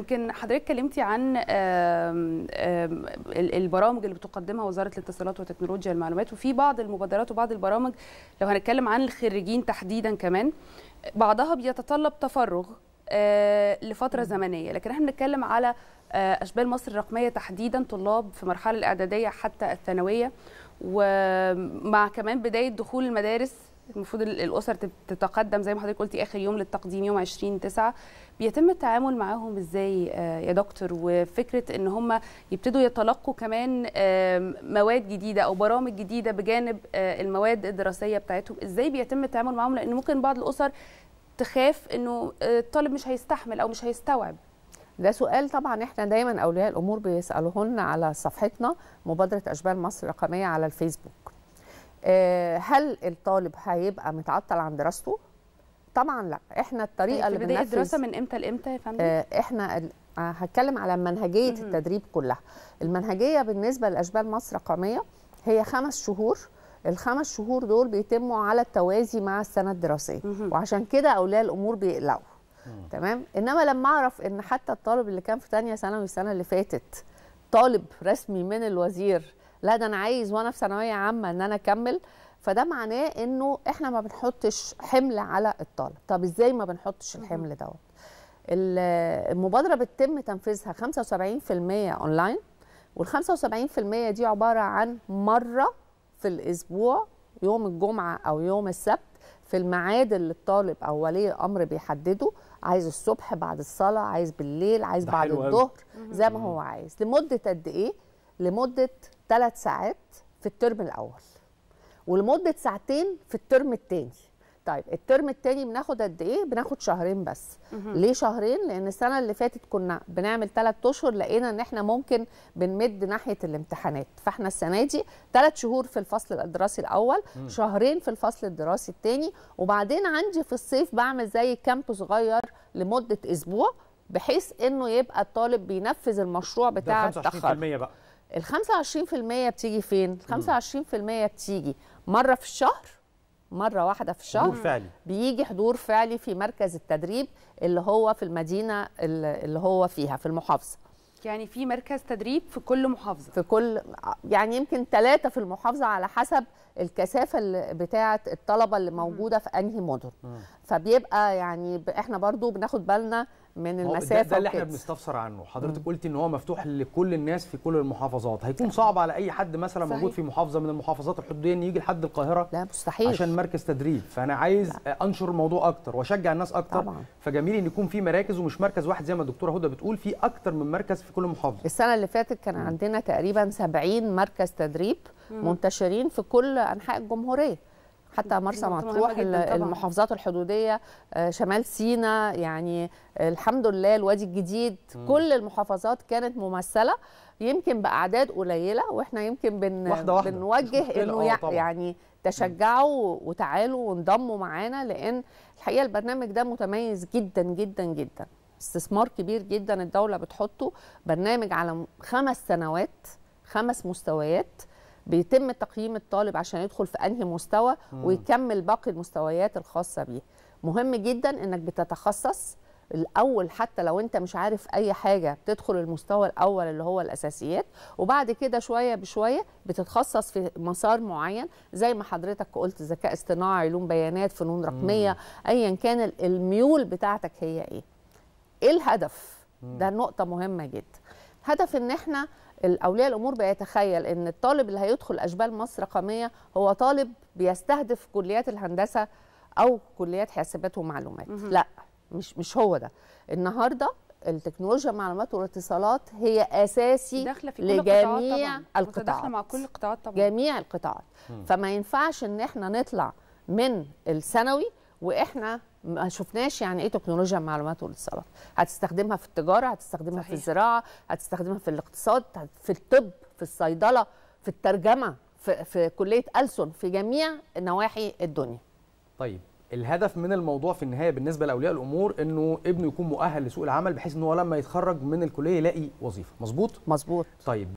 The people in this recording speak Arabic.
يمكن حضرتك اتكلمتي عن البرامج اللي بتقدمها وزاره الاتصالات وتكنولوجيا المعلومات وفي بعض المبادرات وبعض البرامج لو هنتكلم عن الخريجين تحديدا كمان بعضها بيتطلب تفرغ آه، لفتره زمنيه لكن احنا بنتكلم على آه، اشبال مصر الرقميه تحديدا طلاب في المرحله الاعداديه حتى الثانويه ومع كمان بدايه دخول المدارس المفروض الاسر تتقدم زي ما حضرتك قلتي اخر يوم للتقديم يوم 20 9 بيتم التعامل معاهم ازاي آه، يا دكتور وفكره ان هم يبتدوا يتلقوا كمان مواد جديده او برامج جديده بجانب آه، المواد الدراسيه بتاعتهم ازاي بيتم التعامل معاهم لان ممكن بعض الاسر تخاف انه آه، الطالب مش هيستحمل او مش هيستوعب ده سؤال طبعا احنا دايما اولياء الامور بيسالوهن على صفحتنا مبادره اشبال مصر الرقميه على الفيسبوك آه، هل الطالب هيبقى متعطل عن دراسته؟ طبعا لا احنا الطريقه طيب، اللي بننفذ الدراسه من امتى لامتى يا فندم؟ آه، احنا آه، هتكلم على منهجيه التدريب كلها المنهجيه بالنسبه لاشبال مصر رقميه هي خمس شهور الخمس شهور دول بيتموا على التوازي مع السنه الدراسيه وعشان كده اولياء الامور بيقلقوا تمام انما لما اعرف ان حتى الطالب اللي كان في ثانيه ثانوي السنه اللي فاتت طالب رسمي من الوزير لا ده انا عايز وانا في ثانويه عامه ان انا اكمل فده معناه انه احنا ما بنحطش حمل على الطالب طب ازاي ما بنحطش الحمل دوت المبادره بتتم تنفيذها 75% اونلاين وال75% دي عباره عن مره في الاسبوع يوم الجمعه او يوم السبت في الميعاد اللي الطالب او ولي الامر بيحدده عايز الصبح بعد الصلاه عايز بالليل عايز بعد الظهر زي ما هو عايز لمده قد ايه لمده ثلاث ساعات في الترم الاول ولمده ساعتين في الترم الثاني طيب الترم الثاني بناخد قد ايه بناخد شهرين بس مهم. ليه شهرين لان السنه اللي فاتت كنا بنعمل ثلاث اشهر لقينا ان احنا ممكن بنمد ناحيه الامتحانات فاحنا السنه دي ثلاث شهور في الفصل الدراسي الاول شهرين في الفصل الدراسي الثاني وبعدين عندي في الصيف بعمل زي كامب صغير لمده اسبوع بحيث انه يبقى الطالب بينفذ المشروع بتاع التخرج بقى ال 25% بتيجي فين؟ ال 25% بتيجي مره في الشهر مره واحده في الشهر حضور فعلي. بيجي حضور فعلي في مركز التدريب اللي هو في المدينه اللي هو فيها في المحافظه يعني في مركز تدريب في كل محافظه في كل يعني يمكن ثلاثه في المحافظه على حسب الكثافه بتاعه الطلبه اللي موجوده في انهي مدن فبيبقى يعني احنا برضو بناخد بالنا من المسافه ده, ده اللي احنا بنستفسر عنه حضرتك قلتي ان هو مفتوح لكل الناس في كل المحافظات هيكون صعب على اي حد مثلا صحيح. موجود في محافظه من المحافظات الحدوديه ان يجي لحد القاهره لا مستحيل عشان مركز تدريب فانا عايز لا. انشر الموضوع اكتر واشجع الناس اكتر طبعا. فجميل ان يكون في مراكز ومش مركز واحد زي ما الدكتوره هدى بتقول في اكتر من مركز في كل محافظه السنه اللي فاتت كان عندنا تقريبا 70 مركز تدريب م. منتشرين في كل انحاء الجمهوريه حتى مرسى مطروح المحافظات الحدوديه آه، شمال سينا يعني الحمد لله الوادي الجديد م. كل المحافظات كانت ممثله يمكن باعداد قليله واحنا يمكن بن واحدة واحدة. بنوجه انه آه، يعني تشجعوا وتعالوا وانضموا معانا لان الحقيقه البرنامج ده متميز جدا جدا جدا استثمار كبير جدا الدوله بتحطه برنامج على خمس سنوات خمس مستويات بيتم تقييم الطالب عشان يدخل في انهي مستوى ويكمل باقي المستويات الخاصه بيه مهم جدا انك بتتخصص الاول حتى لو انت مش عارف اي حاجه بتدخل المستوى الاول اللي هو الاساسيات وبعد كده شويه بشويه بتتخصص في مسار معين زي ما حضرتك قلت ذكاء اصطناعي علوم بيانات فنون رقميه ايا كان الميول بتاعتك هي ايه ايه الهدف ده نقطه مهمه جدا هدف ان احنا اولياء الامور بيتخيل ان الطالب اللي هيدخل اشبال مصر رقميه هو طالب بيستهدف كليات الهندسه او كليات حاسبات ومعلومات لا مش مش هو ده النهارده التكنولوجيا المعلومات والاتصالات هي اساسي داخله في كل لجميع القطاعات داخله مع كل القطاعات طبعا جميع القطاعات فما ينفعش ان احنا نطلع من الثانوي واحنا ما شفناش يعني ايه تكنولوجيا المعلومات والاتصالات هتستخدمها في التجاره هتستخدمها صحيح. في الزراعه هتستخدمها في الاقتصاد في الطب في الصيدله في الترجمه في, في كليه ألسن في جميع نواحي الدنيا طيب الهدف من الموضوع في النهايه بالنسبه لاولياء الامور انه ابنه يكون مؤهل لسوق العمل بحيث ان هو لما يتخرج من الكليه يلاقي وظيفه مظبوط مظبوط طيب